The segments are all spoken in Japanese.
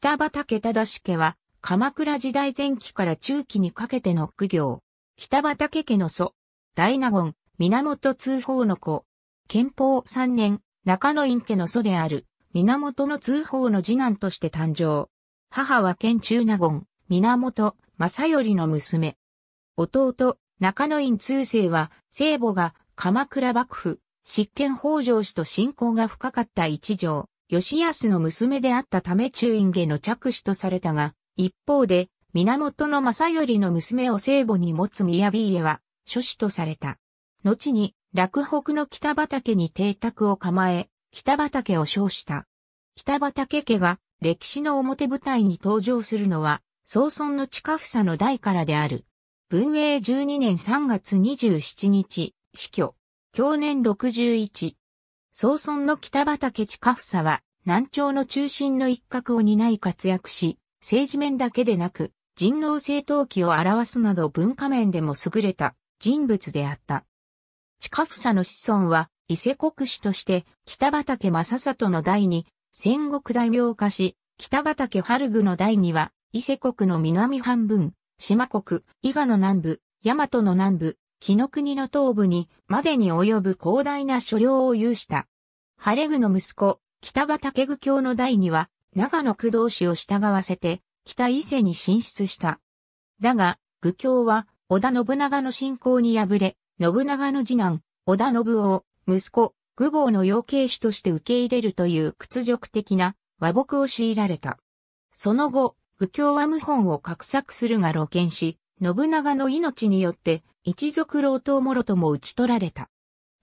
北畠忠家は、鎌倉時代前期から中期にかけての苦行。北畠家の祖、大納言、源通報の子。憲法3年、中野院家の祖である、源の通報の次男として誕生。母は県中納言、源正頼の娘。弟、中野院通世は、聖母が鎌倉幕府、執権北条氏と親交が深かった一条。吉安の娘であったため中院家の着手とされたが、一方で、源正頼の娘を聖母に持つ宮家は、諸子とされた。後に、落北の北畑に邸宅を構え、北畑を称した。北畑家が歴史の表舞台に登場するのは、総村の近房の代からである。文永12年3月27日、死去。去年61。総村の北畠近房は、南朝の中心の一角を担い活躍し、政治面だけでなく、人狼政党期を表すなど文化面でも優れた人物であった。近房の子孫は、伊勢国史として北畠正里の代に戦国大名化し、北畠春具の代には伊勢国の南半分、島国、伊賀の南部、大和の南部、紀の国の東部にまでに及ぶ広大な所領を有した。晴れ具の息子、北畠具教の代には、長野工藤氏を従わせて、北伊勢に進出した。だが、具教は、織田信長の信仰に敗れ、信長の次男、織田信夫、息子、具坊の養鶏師として受け入れるという屈辱的な和睦を強いられた。その後、具教は謀反を画策するが露見し、信長の命によって、一族老頭もろとも討ち取られた。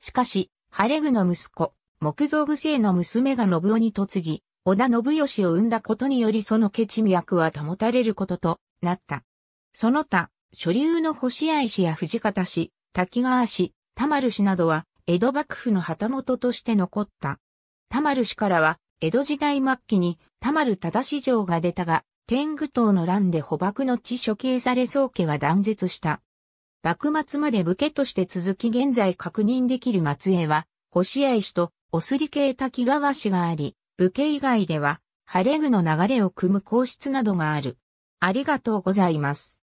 しかし、晴れ具の息子、木造具姓の娘が信夫に嫁ぎ、織田信義を生んだことによりそのケチ脈は保たれることとなった。その他、所流の星合氏や藤方氏、滝川氏、田丸氏などは、江戸幕府の旗本として残った。田丸氏からは、江戸時代末期に田丸忠史城が出たが、天狗党の乱で捕獲の地処刑され宗家は断絶した。幕末まで武家として続き現在確認できる末裔は、星合氏とおすり系滝川氏があり、武家以外では、晴れ具の流れを組む皇室などがある。ありがとうございます。